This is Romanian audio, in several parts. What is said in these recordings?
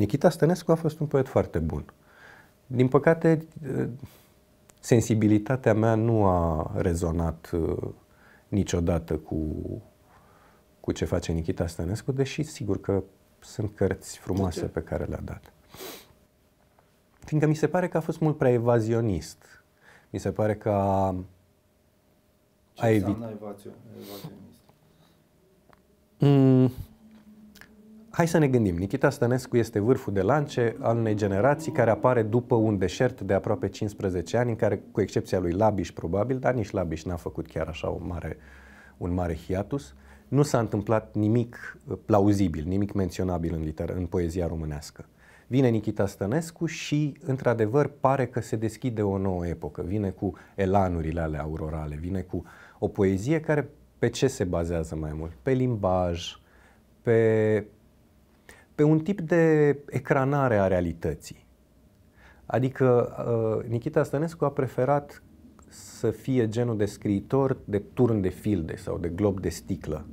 Nichita Stănescu a fost un poet foarte bun. Din păcate, eh, sensibilitatea mea nu a rezonat eh, niciodată cu, cu ce face Nichita Stănescu, deși sigur că sunt cărți frumoase pe care le-a dat. Fiindcă mi se pare că a fost mult prea evazionist. Mi se pare că a, a evitat... Hai să ne gândim. Nikita Stănescu este vârful de lance al unei generații care apare după un deșert de aproape 15 ani, în care, cu excepția lui Labiș probabil, dar nici Labiș n-a făcut chiar așa o mare, un mare hiatus, nu s-a întâmplat nimic uh, plauzibil, nimic menționabil în, liter- în poezia românească. Vine Nikita Stănescu și, într-adevăr, pare că se deschide o nouă epocă. Vine cu elanurile ale aurorale, vine cu o poezie care pe ce se bazează mai mult? Pe limbaj, pe pe un tip de ecranare a realității. Adică uh, Nikita Stănescu a preferat să fie genul de scriitor de turn de filde sau de glob de sticlă,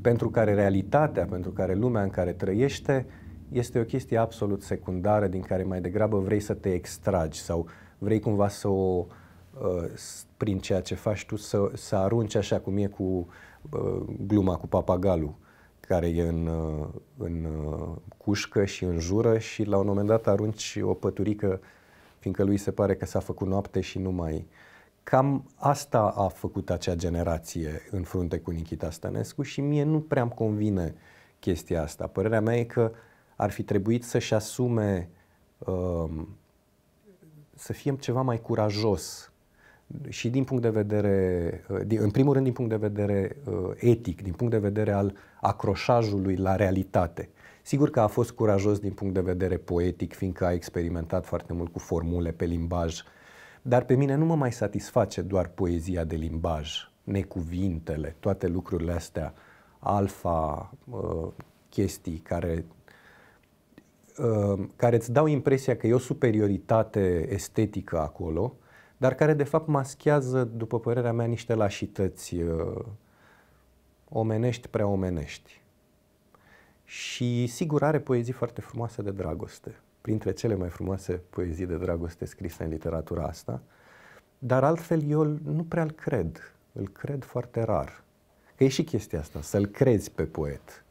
pentru care realitatea, pentru care lumea în care trăiește este o chestie absolut secundară din care mai degrabă vrei să te extragi sau vrei cumva să o uh, prin ceea ce faci tu să, să arunci așa cum e cu uh, gluma cu papagalul care e în, uh, în uh, cușcă și în jură și la un moment dat arunci o păturică fiindcă lui se pare că s-a făcut noapte și nu mai... Cam asta a făcut acea generație în frunte cu Nichita Stănescu și mie nu prea îmi convine chestia asta. Părerea mea e că ar fi trebuit să-și asume um, să fie ceva mai curajos și din punct de vedere, uh, în primul rând din punct de vedere uh, etic, din punct de vedere al acroșajului la realitate. Sigur că a fost curajos din punct de vedere poetic, fiindcă a experimentat foarte mult cu formule pe limbaj, dar pe mine nu mă mai satisface doar poezia de limbaj, necuvintele, toate lucrurile astea, alfa, uh, chestii care care îți dau impresia că e o superioritate estetică acolo, dar care de fapt maschează, după părerea mea, niște lașități uh, omenești, prea omenești. Și sigur are poezii foarte frumoase de dragoste, printre cele mai frumoase poezii de dragoste scrise în literatura asta, dar altfel eu nu prea îl cred, îl cred foarte rar. Că e și chestia asta, să-l crezi pe poet.